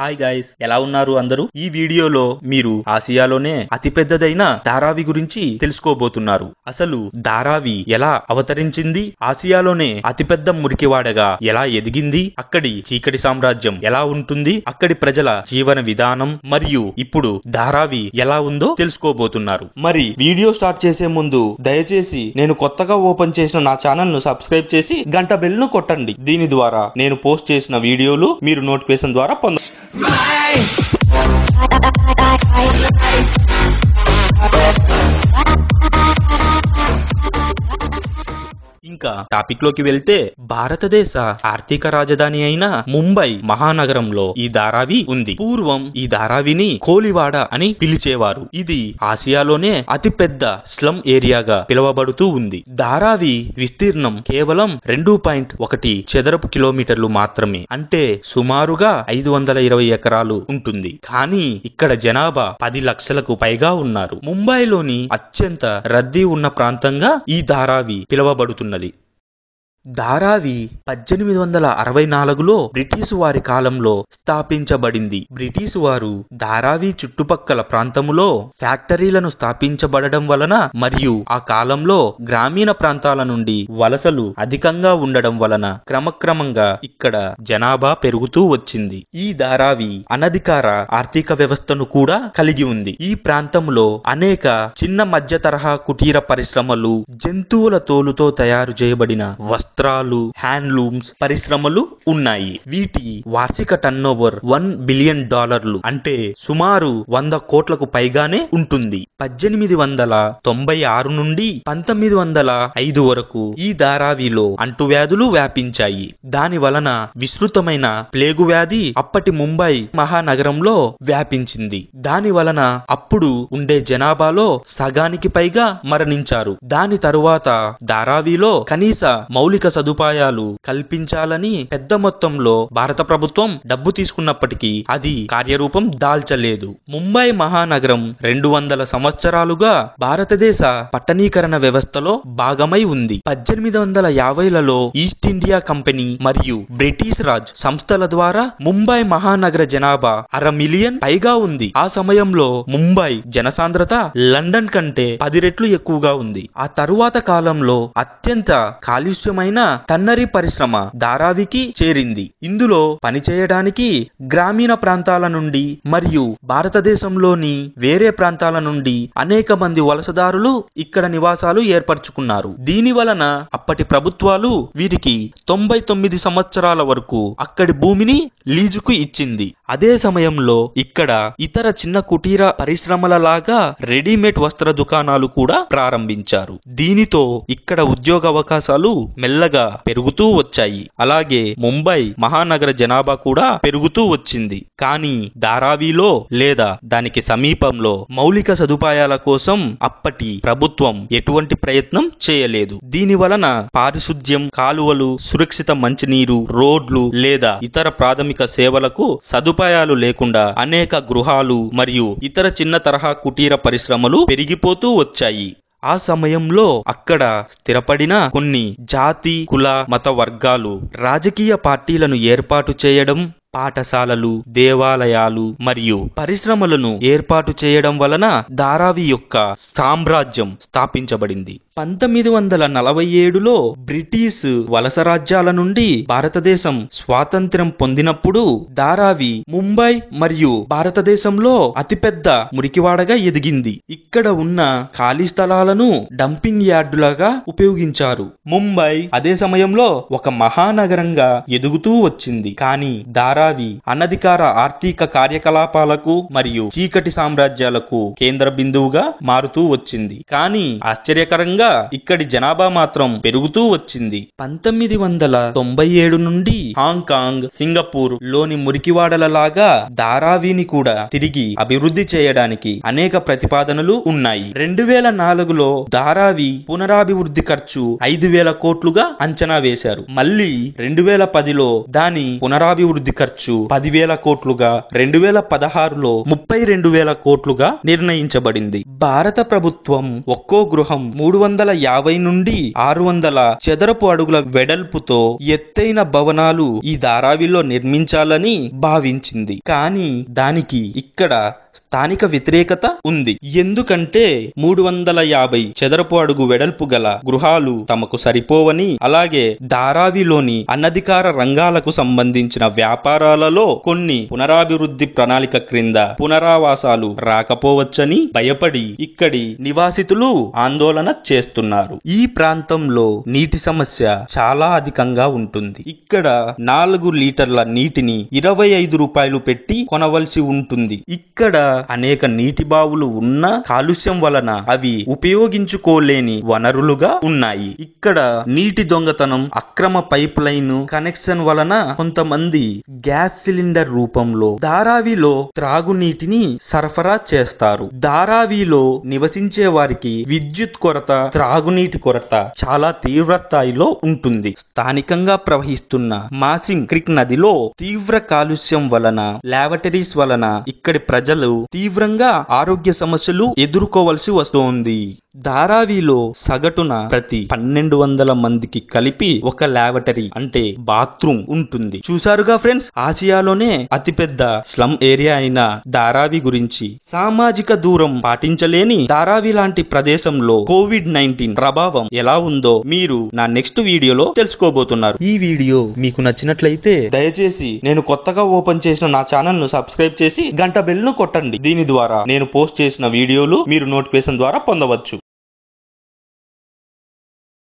Hi guys ఎలా ఉన్నారు అందరూ ఈ వీడియోలో మీరు ఆసియాలోనే అతిపెద్దదైన ధారావి గురించి తెలుసుకోబోతున్నారు అసలు ధారావి ఎలా అవతరించింది ఆసియాలోనే అతిపెద్ద మురికివాడగా ఎలా ఎదిగింది అక్కడి చీకటి సామ్రాజ్యం ఎలా ఉంటుంది అక్కడి ప్రజల జీవన విధానం మరియు ఇప్పుడు ధారావి ఎలా ఉందో తెలుసుకోబోతున్నారు మరి వీడియో స్టార్ట్ చేసే ముందు దయచేసి నేను కొత్తగా ఓపెన్ చేసిన నా ఛానల్ ను సబ్స్క్రైబ్ చేసి గంట బెల్ ను కొట్టండి దీని ద్వారా నేను పోస్ట్ చేసిన వీడియోలు మీరు నోటిఫికేషన్ ద్వారా పొందండి my life. ఇంకా టాపిక్ లోకి వెళ్తే భారతదేశ ఆర్థిక రాజధాని అయిన ముంబై మహానగరంలో ఈ ధారావి ఉంది పూర్వం ఈ ధారావిని కోలివాడ అని పిలిచేవారు ఇది ఆసియాలోనే అతిపెద్ద స్లమ్ ఏరియాగా పిలువబడుతూ ఉంది ధారావి విస్తీర్ణం కేవలం రెండు పాయింట్ ఒకటి చదరపు కిలోమీటర్లు మాత్రమే అంటే సుమారుగా ఐదు వందల ఇరవై ఎకరాలు ఉంటుంది కానీ ఇక్కడ జనాభా పది లక్షలకు పైగా ఉన్నారు ముంబైలోని అత్యంత రద్దీ ఉన్న ప్రాంతంగా ఈ ధారావి పిలువబడుతున్నది ధారావి పద్దెనిమిది వందల అరవై నాలుగులో బ్రిటిష్ వారి కాలంలో స్థాపించబడింది బ్రిటిష్ వారు ధారావి చుట్టుపక్కల ప్రాంతములో ఫ్యాక్టరీలను స్థాపించబడడం వలన మరియు ఆ కాలంలో గ్రామీణ ప్రాంతాల నుండి వలసలు అధికంగా ఉండడం వలన క్రమక్రమంగా ఇక్కడ జనాభా పెరుగుతూ వచ్చింది ఈ ధారావి అనధికార ఆర్థిక వ్యవస్థను కూడా కలిగి ఉంది ఈ ప్రాంతంలో అనేక చిన్న మధ్య తరహా కుటీర పరిశ్రమలు జంతువుల తోలుతో తయారు చేయబడిన వస్తు వస్త్రాలు హ్యాండ్లూమ్స్ పరిశ్రమలు ఉన్నాయి వీటి వార్షిక టర్నోవర్ వన్ బిలియన్ డాలర్లు అంటే సుమారు వంద కోట్లకు పైగానే ఉంటుంది పద్దెనిమిది వందల తొంభై ఆరు నుండి పంతొమ్మిది వందల ఐదు వరకు ఈ ధారావిలో అంటువ్యాధులు వ్యాపించాయి దాని వలన విస్తృతమైన ప్లేగు వ్యాధి అప్పటి ముంబై మహానగరంలో వ్యాపించింది దాని వలన అప్పుడు ఉండే జనాభాలో సగానికి పైగా మరణించారు దాని తరువాత ధారావిలో కనీస మౌలిక సదుపాయాలు కల్పించాలని పెద్ద మొత్తంలో భారత ప్రభుత్వం డబ్బు తీసుకున్నప్పటికీ అది కార్యరూపం దాల్చలేదు ముంబై మహానగరం రెండు వందల సంవత్సరాలుగా భారతదేశ పట్టణీకరణ వ్యవస్థలో భాగమై ఉంది పద్దెనిమిది వందల యాభైలలో ఈస్ట్ ఇండియా కంపెనీ మరియు బ్రిటిష్ రాజ్ సంస్థల ద్వారా ముంబై మహానగర జనాభా అర మిలియన్ పైగా ఉంది ఆ సమయంలో ముంబై జనసాంద్రత లండన్ కంటే పది రెట్లు ఎక్కువగా ఉంది ఆ తరువాత కాలంలో అత్యంత కాలుష్యమైన తన్నరి పరిశ్రమ ధారావికి చేరింది ఇందులో పనిచేయడానికి గ్రామీణ ప్రాంతాల నుండి మరియు భారతదేశంలోని వేరే ప్రాంతాల నుండి అనేక మంది వలసదారులు ఇక్కడ నివాసాలు ఏర్పరచుకున్నారు దీని వలన అప్పటి ప్రభుత్వాలు వీరికి తొంభై తొమ్మిది సంవత్సరాల వరకు అక్కడి భూమిని లీజుకు ఇచ్చింది అదే సమయంలో ఇక్కడ ఇతర చిన్న కుటీర పరిశ్రమల లాగా రెడీమేడ్ వస్త్ర దుకాణాలు కూడా ప్రారంభించారు దీనితో ఇక్కడ ఉద్యోగ అవకాశాలు మెల్ల మెల్లగా పెరుగుతూ వచ్చాయి అలాగే ముంబై మహానగర జనాభా కూడా పెరుగుతూ వచ్చింది కానీ ధారావిలో లేదా దానికి సమీపంలో మౌలిక సదుపాయాల కోసం అప్పటి ప్రభుత్వం ఎటువంటి ప్రయత్నం చేయలేదు దీని వలన పారిశుద్ధ్యం కాలువలు సురక్షిత మంచినీరు రోడ్లు లేదా ఇతర ప్రాథమిక సేవలకు సదుపాయాలు లేకుండా అనేక గృహాలు మరియు ఇతర చిన్న తరహా కుటీర పరిశ్రమలు పెరిగిపోతూ వచ్చాయి ఆ సమయంలో అక్కడ స్థిరపడిన కొన్ని జాతి కుల మత వర్గాలు రాజకీయ పార్టీలను ఏర్పాటు చేయడం పాఠశాలలు దేవాలయాలు మరియు పరిశ్రమలను ఏర్పాటు చేయడం వలన ధారావి యొక్క సామ్రాజ్యం స్థాపించబడింది పంతొమ్మిది వందల నలభై ఏడులో బ్రిటిష్ వలస రాజ్యాల నుండి భారతదేశం స్వాతంత్ర్యం పొందినప్పుడు ధారావి ముంబై మరియు భారతదేశంలో అతిపెద్ద మురికివాడగా ఎదిగింది ఇక్కడ ఉన్న ఖాళీ స్థలాలను డంపింగ్ యార్డులాగా ఉపయోగించారు ముంబై అదే సమయంలో ఒక మహానగరంగా ఎదుగుతూ వచ్చింది కానీ ధారా ధారావి అనధికార ఆర్థిక కార్యకలాపాలకు మరియు చీకటి సామ్రాజ్యాలకు కేంద్ర బిందువుగా మారుతూ వచ్చింది కానీ ఆశ్చర్యకరంగా ఇక్కడి జనాభా మాత్రం పెరుగుతూ వచ్చింది పంతొమ్మిది వందల తొంభై ఏడు నుండి హాంకాంగ్ సింగపూర్ లోని మురికివాడలలాగా ధారావిని కూడా తిరిగి అభివృద్ధి చేయడానికి అనేక ప్రతిపాదనలు ఉన్నాయి రెండు వేల నాలుగులో ధారావి పునరాభివృద్ధి ఖర్చు ఐదు వేల కోట్లుగా అంచనా వేశారు మళ్ళీ రెండు వేల పదిలో దాని పునరాభివృద్ధి ఖర్చు ఖర్చు పదివేల కోట్లుగా రెండు వేల పదహారులో ముప్పై రెండు వేల కోట్లుగా నిర్ణయించబడింది భారత ప్రభుత్వం ఒక్కో గృహం మూడు వందల యాభై నుండి ఆరు వందల చదరపు అడుగుల వెడల్పుతో ఎత్తైన భవనాలు ఈ ధారావిలో నిర్మించాలని భావించింది కానీ దానికి ఇక్కడ స్థానిక వ్యతిరేకత ఉంది ఎందుకంటే మూడు వందల యాభై చదరపు అడుగు వెడల్పు గల గృహాలు తమకు సరిపోవని అలాగే ధారావిలోని అనధికార రంగాలకు సంబంధించిన వ్యాపార పరిష్కారాలలో కొన్ని పునరాభివృద్ధి ప్రణాళిక క్రింద పునరావాసాలు రాకపోవచ్చని భయపడి ఇక్కడి నివాసితులు ఆందోళన చేస్తున్నారు ఈ ప్రాంతంలో నీటి సమస్య చాలా అధికంగా ఉంటుంది ఇక్కడ నాలుగు లీటర్ల నీటిని ఇరవై ఐదు రూపాయలు పెట్టి కొనవలసి ఉంటుంది ఇక్కడ అనేక నీటి బావులు ఉన్న కాలుష్యం వలన అవి ఉపయోగించుకోలేని వనరులుగా ఉన్నాయి ఇక్కడ నీటి దొంగతనం అక్రమ పైప్ లైన్ కనెక్షన్ వలన కొంతమంది గ్యాస్ సిలిండర్ రూపంలో ధారావిలో త్రాగునీటిని సరఫరా చేస్తారు ధారావిలో నివసించే వారికి విద్యుత్ కొరత త్రాగునీటి కొరత చాలా తీవ్ర స్థాయిలో ఉంటుంది స్థానికంగా ప్రవహిస్తున్న మాసింగ్ క్రిక్ నదిలో తీవ్ర కాలుష్యం వలన లాబటరీస్ వలన ఇక్కడి ప్రజలు తీవ్రంగా ఆరోగ్య సమస్యలు ఎదుర్కోవలసి వస్తోంది ధారావిలో సగటున ప్రతి పన్నెండు వందల మందికి కలిపి ఒక ల్యాబటరీ అంటే బాత్రూమ్ ఉంటుంది చూసారుగా ఫ్రెండ్స్ ఆసియాలోనే అతిపెద్ద స్లమ్ ఏరియా అయిన ధారావి గురించి సామాజిక దూరం పాటించలేని ధారావి లాంటి ప్రదేశంలో కోవిడ్ నైన్టీన్ ప్రభావం ఎలా ఉందో మీరు నా నెక్స్ట్ వీడియోలో తెలుసుకోబోతున్నారు ఈ వీడియో మీకు నచ్చినట్లయితే దయచేసి నేను కొత్తగా ఓపెన్ చేసిన నా ఛానల్ ను సబ్స్క్రైబ్ చేసి గంట బెల్ ను కొట్టండి దీని ద్వారా నేను పోస్ట్ చేసిన వీడియోలు మీరు నోటిఫికేషన్ ద్వారా పొందవచ్చు